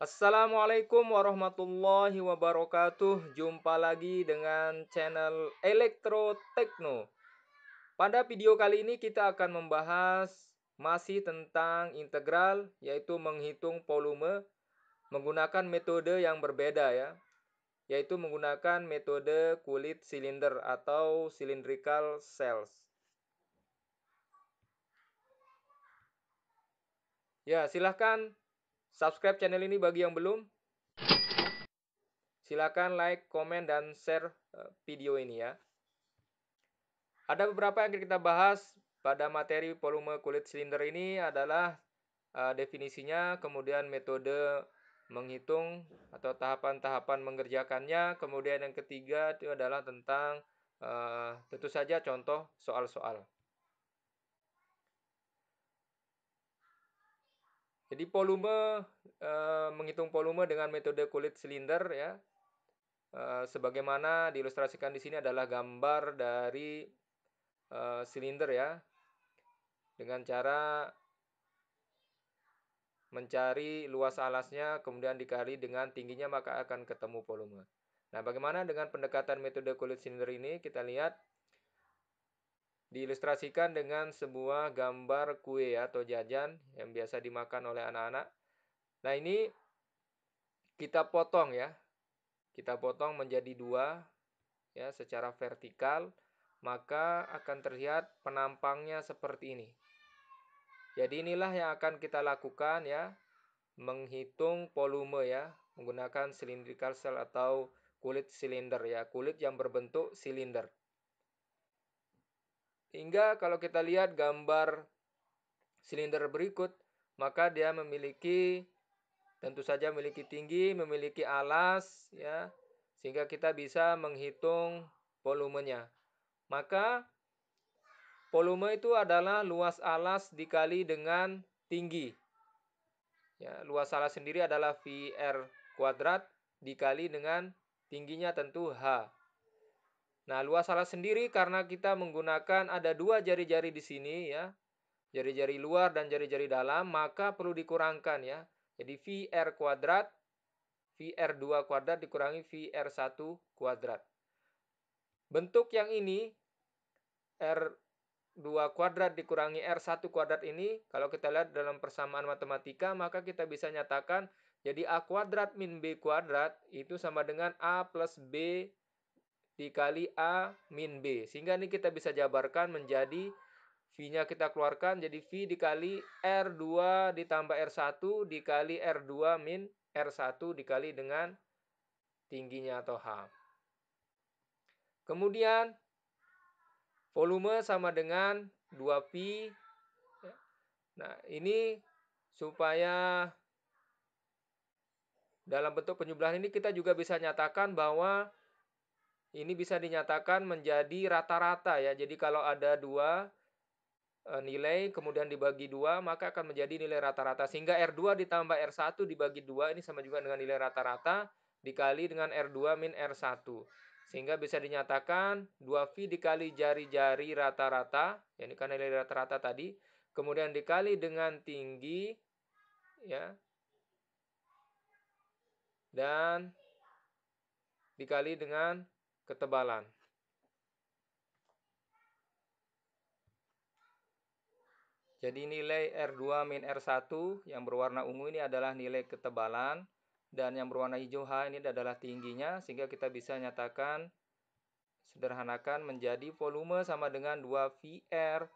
Assalamualaikum warahmatullahi wabarakatuh. Jumpa lagi dengan channel Elektro Tekno. Pada video kali ini kita akan membahas masih tentang integral yaitu menghitung volume menggunakan metode yang berbeda ya, yaitu menggunakan metode kulit silinder atau cylindrical cells. Ya, silahkan Subscribe channel ini bagi yang belum. Silakan like, komen, dan share eh, video ini ya. Ada beberapa yang kita bahas pada materi volume kulit silinder ini adalah uh, definisinya, kemudian metode menghitung atau tahapan-tahapan mengerjakannya, kemudian yang ketiga itu adalah tentang uh, tentu saja contoh soal-soal. Jadi volume e, eh, menghitung volume dengan metode kulit silinder ya. E, sebagaimana diilustrasikan di sini adalah gambar dari e, silinder ya. Dengan cara mencari luas alasnya kemudian dikali dengan tingginya maka akan ketemu volume. Nah, bagaimana dengan pendekatan metode kulit silinder ini? Kita lihat diilustrasikan dengan sebuah gambar kue atau jajan yang biasa dimakan oleh anak-anak. Nah ini kita potong ya, kita potong menjadi dua ya secara vertikal maka akan terlihat penampangnya seperti ini. Jadi inilah yang akan kita lakukan ya, menghitung volume ya, menggunakan silindrical cell atau kulit silinder ya, kulit yang berbentuk silinder. Hingga kalau kita lihat gambar silinder berikut, maka dia memiliki tentu saja memiliki tinggi, memiliki alas ya, sehingga kita bisa menghitung volumenya. Maka volume itu adalah luas alas dikali dengan tinggi. Ya, luas alas sendiri adalah VR kuadrat dikali dengan tingginya tentu H. Nah, luas alat sendiri karena kita menggunakan ada dua jari-jari di sini ya. Jari-jari luar dan jari-jari dalam, maka perlu dikurangkan ya. Jadi VR kuadrat, VR2 kuadrat dikurangi VR1 kuadrat. Bentuk yang ini, R2 kuadrat dikurangi R1 kuadrat ini, kalau kita lihat dalam persamaan matematika, maka kita bisa nyatakan jadi A kuadrat min B kuadrat itu sama dengan A plus B dikali A min B. Sehingga ini kita bisa jabarkan menjadi V-nya kita keluarkan jadi V dikali R2 ditambah R1 dikali R2 min R1 dikali dengan tingginya atau H. Kemudian volume sama dengan 2P. Nah, ini supaya dalam bentuk penjumlahan ini kita juga bisa nyatakan bahwa ini bisa dinyatakan menjadi rata-rata ya. Jadi kalau ada dua e, nilai kemudian dibagi dua maka akan menjadi nilai rata-rata. Sehingga R2 ditambah R1 dibagi dua ini sama juga dengan nilai rata-rata dikali dengan R2 min R1. Sehingga bisa dinyatakan 2V dikali jari-jari rata-rata, ya ini karena nilai rata-rata tadi, kemudian dikali dengan tinggi, ya, dan dikali dengan ketebalan. Jadi nilai R2 min R1 yang berwarna ungu ini adalah nilai ketebalan dan yang berwarna hijau H ini adalah tingginya sehingga kita bisa nyatakan sederhanakan menjadi volume sama dengan 2 VR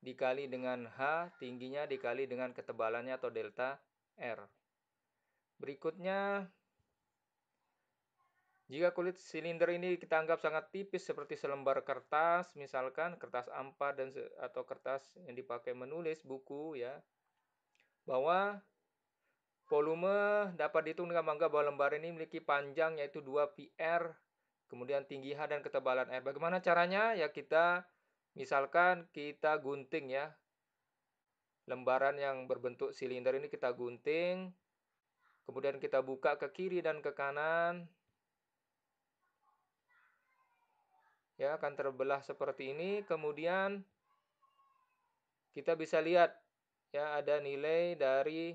dikali dengan H tingginya dikali dengan ketebalannya atau delta R. Berikutnya jika kulit silinder ini kita anggap sangat tipis seperti selembar kertas, misalkan kertas ampa dan atau kertas yang dipakai menulis buku ya, bahwa volume dapat dihitung dengan mangga bahwa lembar ini memiliki panjang yaitu 2 PR, kemudian tinggi H dan ketebalan R. Bagaimana caranya? Ya kita misalkan kita gunting ya. Lembaran yang berbentuk silinder ini kita gunting, kemudian kita buka ke kiri dan ke kanan ya akan terbelah seperti ini kemudian kita bisa lihat ya ada nilai dari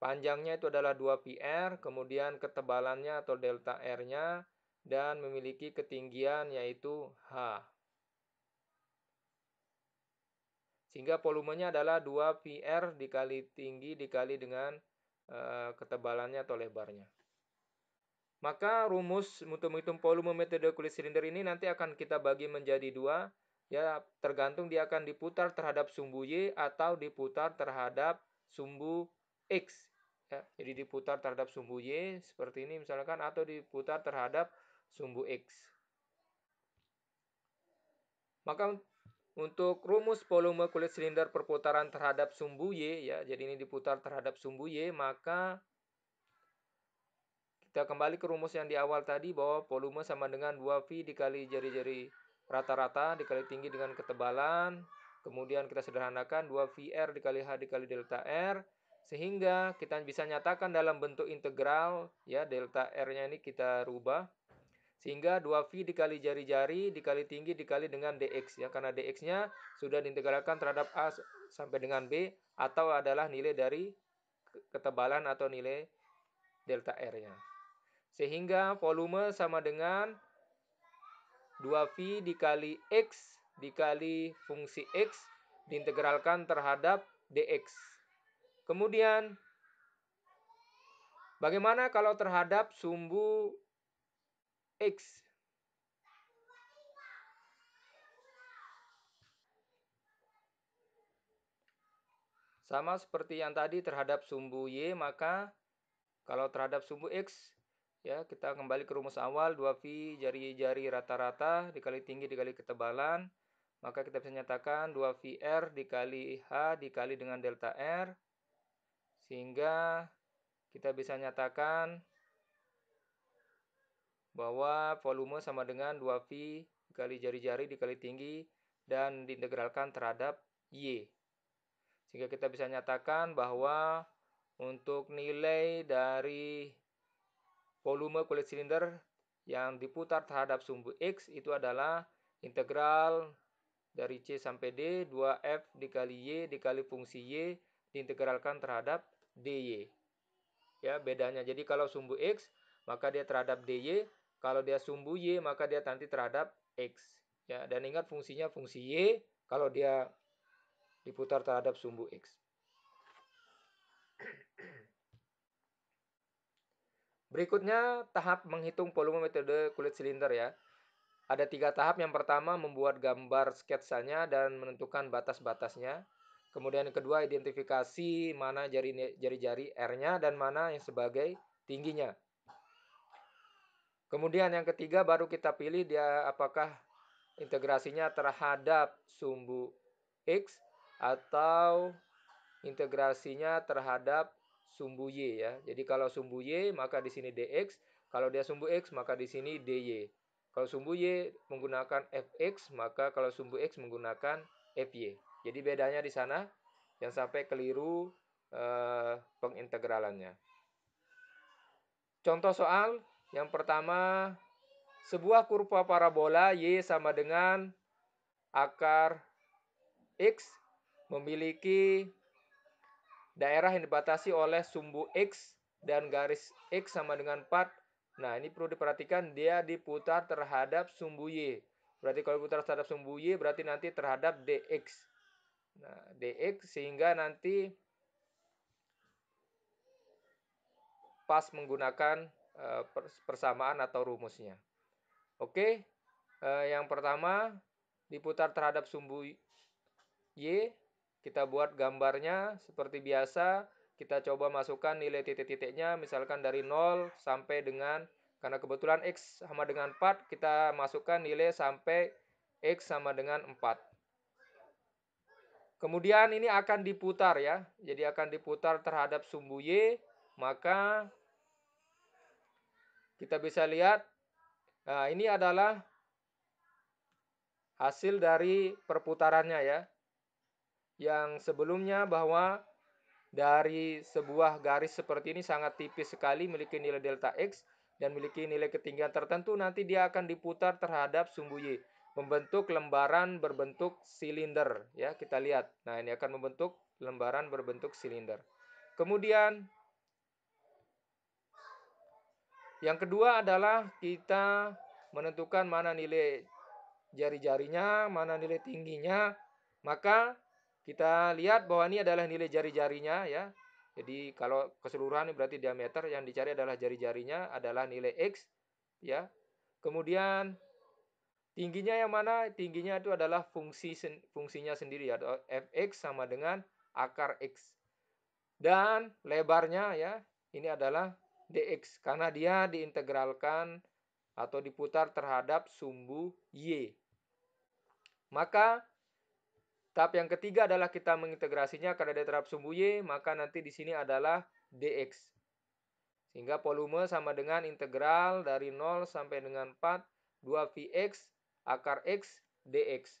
panjangnya itu adalah 2 pr. kemudian ketebalannya atau delta r-nya dan memiliki ketinggian yaitu h sehingga volumenya adalah 2 pr dikali tinggi dikali dengan e, ketebalannya atau lebarnya maka rumus untuk menghitung volume metode kulit silinder ini nanti akan kita bagi menjadi dua, ya tergantung dia akan diputar terhadap sumbu Y atau diputar terhadap sumbu X. Ya, jadi diputar terhadap sumbu Y seperti ini misalkan atau diputar terhadap sumbu X. Maka untuk rumus volume kulit silinder perputaran terhadap sumbu Y, ya, jadi ini diputar terhadap sumbu Y, maka kita kembali ke rumus yang di awal tadi bahwa volume sama dengan 2V dikali jari-jari rata-rata dikali tinggi dengan ketebalan. Kemudian kita sederhanakan 2VR dikali H dikali delta R sehingga kita bisa nyatakan dalam bentuk integral ya delta R-nya ini kita rubah sehingga 2V dikali jari-jari dikali tinggi dikali dengan dx ya karena dx-nya sudah diintegralkan terhadap a sampai dengan b atau adalah nilai dari ketebalan atau nilai delta r-nya. Sehingga volume sama dengan 2V dikali X dikali fungsi X diintegralkan terhadap dx. Kemudian, bagaimana kalau terhadap sumbu X? Sama seperti yang tadi terhadap sumbu Y, maka kalau terhadap sumbu X, Ya, kita kembali ke rumus awal 2V jari-jari rata-rata dikali tinggi dikali ketebalan. Maka kita bisa nyatakan 2VR dikali H dikali dengan delta R. Sehingga kita bisa nyatakan bahwa volume sama dengan 2V dikali jari-jari dikali tinggi dan diintegralkan terhadap Y. Sehingga kita bisa nyatakan bahwa untuk nilai dari volume kulit silinder yang diputar terhadap sumbu X itu adalah integral dari C sampai D 2F dikali Y dikali fungsi Y diintegralkan terhadap DY. Ya, bedanya. Jadi kalau sumbu X maka dia terhadap DY, kalau dia sumbu Y maka dia nanti terhadap X. Ya, dan ingat fungsinya fungsi Y kalau dia diputar terhadap sumbu X. Berikutnya tahap menghitung volume metode kulit silinder ya. Ada tiga tahap. Yang pertama membuat gambar sketsanya dan menentukan batas-batasnya. Kemudian yang kedua identifikasi mana jari-jari R-nya dan mana yang sebagai tingginya. Kemudian yang ketiga baru kita pilih dia apakah integrasinya terhadap sumbu X atau integrasinya terhadap sumbu Y ya. Jadi kalau sumbu Y maka di sini DX, kalau dia sumbu X maka di sini DY. Kalau sumbu Y menggunakan FX, maka kalau sumbu X menggunakan FY. Jadi bedanya di sana yang sampai keliru eh, pengintegralannya. Contoh soal yang pertama, sebuah kurva parabola Y sama dengan akar X memiliki daerah yang dibatasi oleh sumbu X dan garis X sama dengan 4. Nah, ini perlu diperhatikan dia diputar terhadap sumbu Y. Berarti kalau diputar terhadap sumbu Y berarti nanti terhadap DX. Nah, DX sehingga nanti pas menggunakan eh, persamaan atau rumusnya. Oke, eh, yang pertama diputar terhadap sumbu Y kita buat gambarnya seperti biasa, kita coba masukkan nilai titik-titiknya misalkan dari 0 sampai dengan karena kebetulan X sama dengan 4, kita masukkan nilai sampai X sama dengan 4. Kemudian ini akan diputar ya. Jadi akan diputar terhadap sumbu Y. Maka kita bisa lihat. Nah ini adalah hasil dari perputarannya ya yang sebelumnya bahwa dari sebuah garis seperti ini sangat tipis sekali memiliki nilai delta X dan memiliki nilai ketinggian tertentu nanti dia akan diputar terhadap sumbu Y membentuk lembaran berbentuk silinder ya kita lihat nah ini akan membentuk lembaran berbentuk silinder kemudian yang kedua adalah kita menentukan mana nilai jari-jarinya mana nilai tingginya maka kita lihat bahwa ini adalah nilai jari-jarinya ya. Jadi kalau keseluruhan berarti diameter yang dicari adalah jari-jarinya adalah nilai x ya. Kemudian tingginya yang mana? Tingginya itu adalah fungsi sen, fungsinya sendiri ya, atau ya. fx sama dengan akar x. Dan lebarnya ya ini adalah dx karena dia diintegralkan atau diputar terhadap sumbu y. Maka Tahap yang ketiga adalah kita mengintegrasinya karena dia terhadap sumbu Y, maka nanti di sini adalah dx. Sehingga volume sama dengan integral dari 0 sampai dengan 4, 2vx, akar x, dx.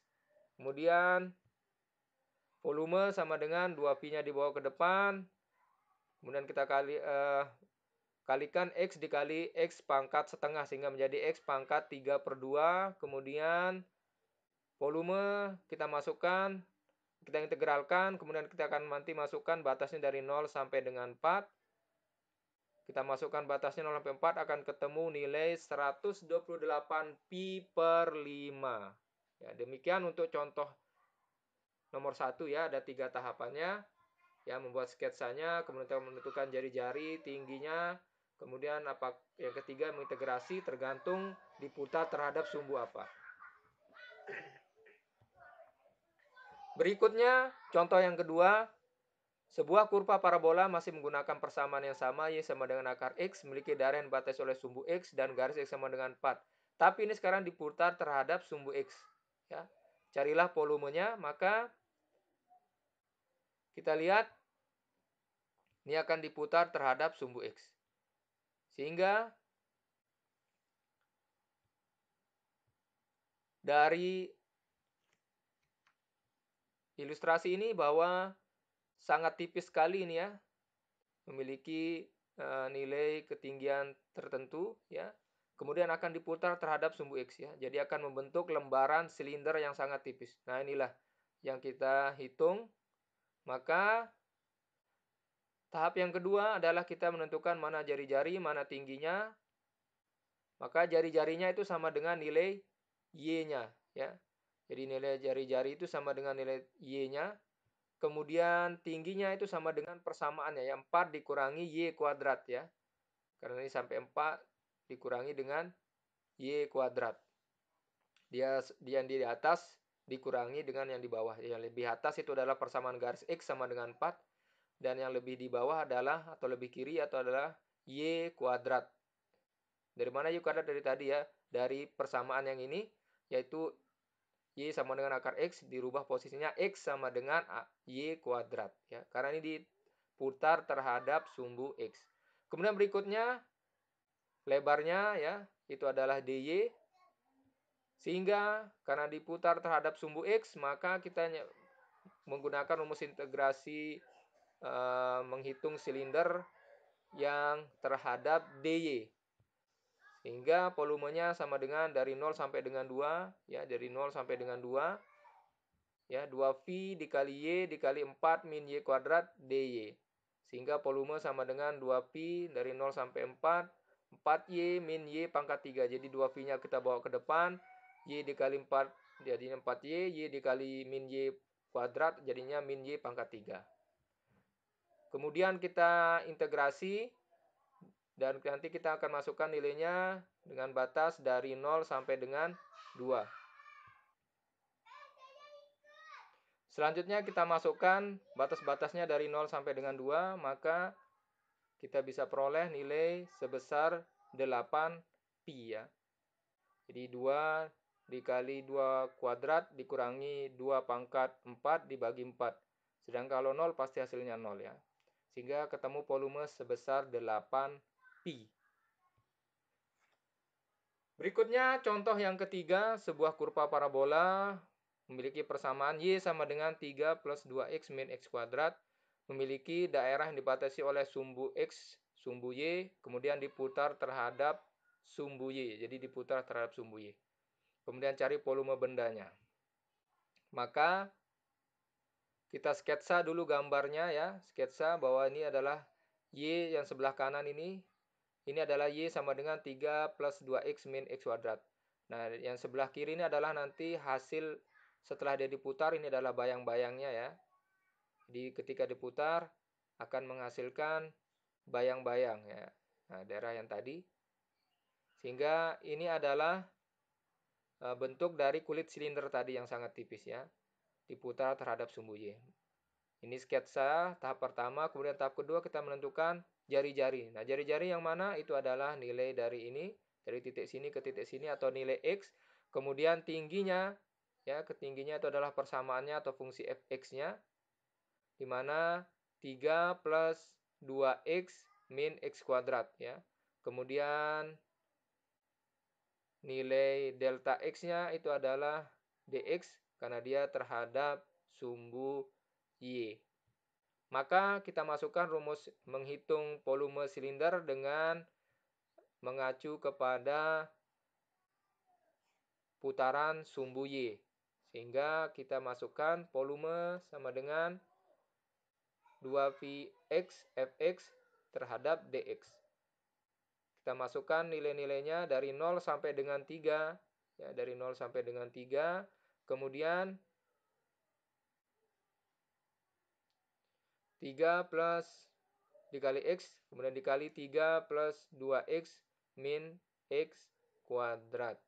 Kemudian volume sama dengan 2v-nya dibawa ke depan. Kemudian kita kali eh, kalikan x dikali x pangkat setengah sehingga menjadi x pangkat 3 per 2. Kemudian volume kita masukkan kita integralkan kemudian kita akan nanti masukkan batasnya dari 0 sampai dengan 4 kita masukkan batasnya 0 sampai 4 akan ketemu nilai 128 pi per 5 ya demikian untuk contoh nomor 1 ya ada tiga tahapannya ya membuat sketsanya kemudian kita menentukan jari-jari tingginya kemudian apa yang ketiga mengintegrasi tergantung diputar terhadap sumbu apa Berikutnya, contoh yang kedua, sebuah kurva parabola masih menggunakan persamaan yang sama, Y sama dengan akar X, memiliki daerah yang dibatasi oleh sumbu X, dan garis X sama dengan 4. Tapi ini sekarang diputar terhadap sumbu X. Ya. Carilah volumenya, maka kita lihat, ini akan diputar terhadap sumbu X. Sehingga dari Ilustrasi ini bahwa sangat tipis sekali ini ya, memiliki uh, nilai ketinggian tertentu ya. Kemudian akan diputar terhadap sumbu X ya. Jadi akan membentuk lembaran silinder yang sangat tipis. Nah, inilah yang kita hitung. Maka tahap yang kedua adalah kita menentukan mana jari-jari, mana tingginya. Maka jari-jarinya itu sama dengan nilai Y-nya ya. Jadi nilai jari-jari itu sama dengan nilai Y-nya. Kemudian tingginya itu sama dengan persamaannya. Ya, 4 dikurangi Y kuadrat ya. Karena ini sampai 4 dikurangi dengan Y kuadrat. Dia, dia yang di atas dikurangi dengan yang di bawah. Yang lebih atas itu adalah persamaan garis X sama dengan 4. Dan yang lebih di bawah adalah, atau lebih kiri atau adalah Y kuadrat. Dari mana Y kuadrat dari tadi ya? Dari persamaan yang ini, yaitu y sama dengan akar x dirubah posisinya x sama dengan y kuadrat ya karena ini diputar terhadap sumbu x kemudian berikutnya lebarnya ya itu adalah dy sehingga karena diputar terhadap sumbu x maka kita menggunakan rumus integrasi e, menghitung silinder yang terhadap dy sehingga volumenya sama dengan dari 0 sampai dengan 2, ya, dari 0 sampai dengan 2. Ya, 2V dikali Y dikali 4 min Y kuadrat DY. Sehingga volume sama dengan 2 V dari 0 sampai 4, 4Y min Y pangkat 3. Jadi 2V-nya kita bawa ke depan, Y dikali 4 jadinya 4Y, Y dikali min Y kuadrat jadinya min Y pangkat 3. Kemudian kita integrasi dan nanti kita akan masukkan nilainya dengan batas dari 0 sampai dengan 2. Selanjutnya kita masukkan batas-batasnya dari 0 sampai dengan 2, maka kita bisa peroleh nilai sebesar 8pi ya. Jadi 2 dikali 2 kuadrat dikurangi 2 pangkat 4 dibagi 4. Sedangkan kalau 0 pasti hasilnya 0 ya. Sehingga ketemu volume sebesar 8 pi. Berikutnya contoh yang ketiga, sebuah kurva parabola memiliki persamaan Y sama dengan 3 plus 2X min X kuadrat, memiliki daerah yang dibatasi oleh sumbu X, sumbu Y, kemudian diputar terhadap sumbu Y, jadi diputar terhadap sumbu Y. Kemudian cari volume bendanya. Maka kita sketsa dulu gambarnya ya, sketsa bahwa ini adalah Y yang sebelah kanan ini ini adalah Y sama dengan 3 plus 2X min X kuadrat. Nah, yang sebelah kiri ini adalah nanti hasil setelah dia diputar, ini adalah bayang-bayangnya ya. Jadi ketika diputar akan menghasilkan bayang-bayang ya. Nah, daerah yang tadi. Sehingga ini adalah eh, bentuk dari kulit silinder tadi yang sangat tipis ya. Diputar terhadap sumbu Y. Ini sketsa tahap pertama, kemudian tahap kedua kita menentukan jari-jari. Nah, jari-jari yang mana itu adalah nilai dari ini, dari titik sini ke titik sini atau nilai x. Kemudian tingginya, ya, ketingginya itu adalah persamaannya atau fungsi fx-nya. Di mana 3 plus 2x min x kuadrat, ya. Kemudian nilai delta x-nya itu adalah dx karena dia terhadap sumbu y. Maka kita masukkan rumus menghitung volume silinder dengan mengacu kepada putaran sumbu Y. Sehingga kita masukkan volume sama dengan 2Vx Fx terhadap dx. Kita masukkan nilai-nilainya dari 0 sampai dengan 3, ya dari 0 sampai dengan 3. Kemudian 3 plus dikali X, kemudian dikali 3 plus 2X min X kuadrat.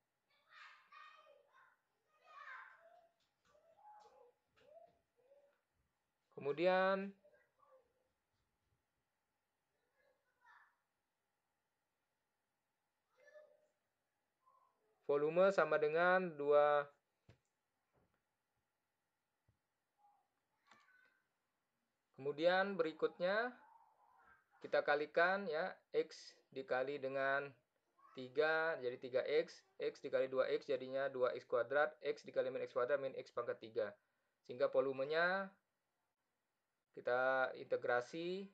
Kemudian volume sama dengan 2 Kemudian berikutnya kita kalikan ya x dikali dengan 3 jadi 3x, x dikali 2x jadinya 2x kuadrat, x dikali min x kuadrat min x pangkat 3. Sehingga volumenya kita integrasi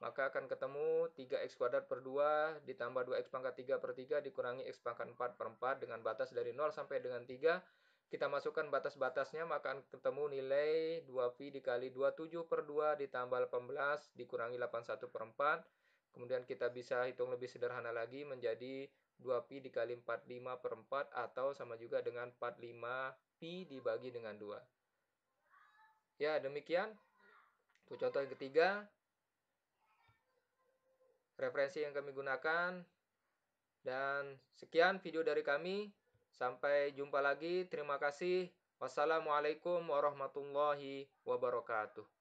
maka akan ketemu 3x kuadrat per 2 ditambah 2x pangkat 3 per 3 dikurangi x pangkat 4 per 4 dengan batas dari 0 sampai dengan 3 kita masukkan batas-batasnya maka akan ketemu nilai 2V dikali 27 per 2 ditambah 18 dikurangi 81 per 4. Kemudian kita bisa hitung lebih sederhana lagi menjadi 2 v dikali 45 per 4 atau sama juga dengan 45 v dibagi dengan 2. Ya demikian. Itu contoh yang ketiga, referensi yang kami gunakan. Dan sekian video dari kami. Sampai jumpa lagi. Terima kasih. Wassalamualaikum warahmatullahi wabarakatuh.